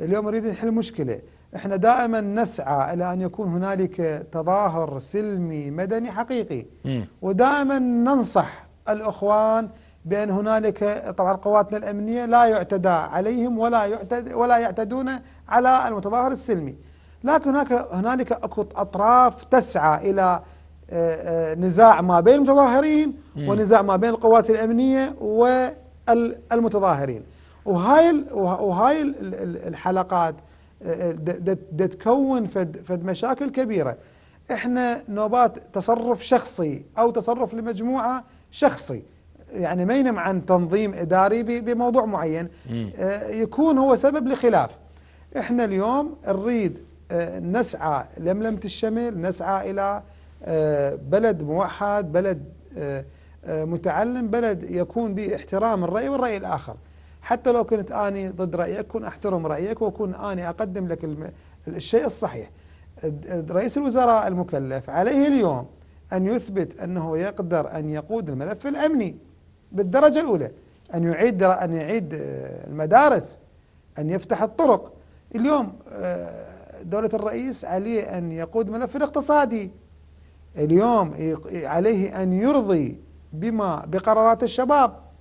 اليوم نريد نحل مشكله احنا دائما نسعى الى ان يكون هنالك تظاهر سلمي مدني حقيقي ودائما ننصح الاخوان بان هنالك طبعا قواتنا الامنيه لا يعتدى عليهم ولا يعتد ولا يعتدون على المتظاهر السلمي لكن هناك هنالك اكو اطراف تسعى الى آه، آه، نزاع ما بين المتظاهرين ونزاع ما بين القوات الامنيه والمتظاهرين وهاي وهاي الحلقات آه، آه، دا تكون فد فد مشاكل كبيره احنا نوبات تصرف شخصي او تصرف لمجموعه شخصي يعني ما ينم عن تنظيم اداري بموضوع معين آه، يكون هو سبب لخلاف احنا اليوم نريد نسعى لملمه الشمل نسعى الى بلد موحد بلد متعلم بلد يكون باحترام الراي والراي الاخر حتى لو كنت أني ضد رأيك كن أحترم رأيك وكن أني أقدم لك الشيء الصحيح رئيس الوزراء المكلف عليه اليوم أن يثبت أنه يقدر أن يقود الملف الأمني بالدرجة الأولى أن يعيد أن يعيد آه، المدارس أن يفتح الطرق اليوم آه، دولة الرئيس عليه أن يقود ملف الاقتصادي اليوم عليه أن يرضي بما بقرارات الشباب